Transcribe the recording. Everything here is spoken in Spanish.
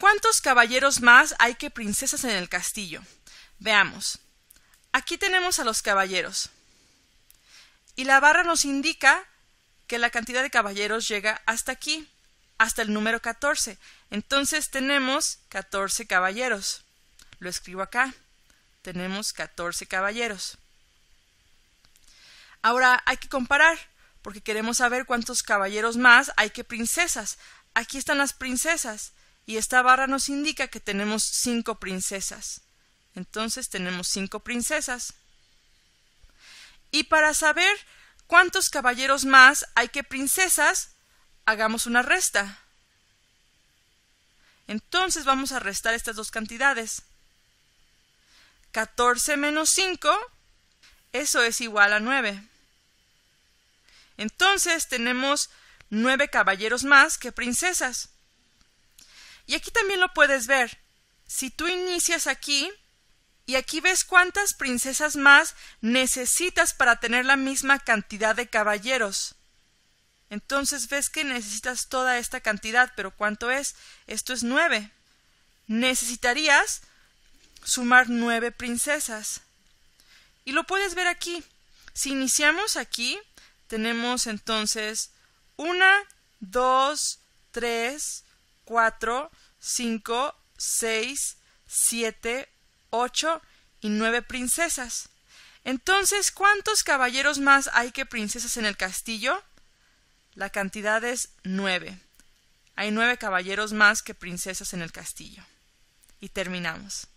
¿Cuántos caballeros más hay que princesas en el castillo? Veamos. Aquí tenemos a los caballeros. Y la barra nos indica que la cantidad de caballeros llega hasta aquí, hasta el número 14. Entonces tenemos 14 caballeros. Lo escribo acá. Tenemos 14 caballeros. Ahora hay que comparar, porque queremos saber cuántos caballeros más hay que princesas. Aquí están las princesas y esta barra nos indica que tenemos cinco princesas. Entonces tenemos cinco princesas. Y para saber cuántos caballeros más hay que princesas, hagamos una resta. Entonces vamos a restar estas dos cantidades. 14 menos 5, eso es igual a 9. Entonces tenemos 9 caballeros más que princesas. Y aquí también lo puedes ver. Si tú inicias aquí, y aquí ves cuántas princesas más necesitas para tener la misma cantidad de caballeros. Entonces ves que necesitas toda esta cantidad, pero ¿cuánto es? Esto es nueve. Necesitarías sumar nueve princesas. Y lo puedes ver aquí. Si iniciamos aquí, tenemos entonces una, dos, tres, cuatro, cinco, seis, siete, ocho y nueve princesas. Entonces, ¿cuántos caballeros más hay que princesas en el castillo? La cantidad es nueve, Hay nueve caballeros más que princesas en el castillo. Y terminamos.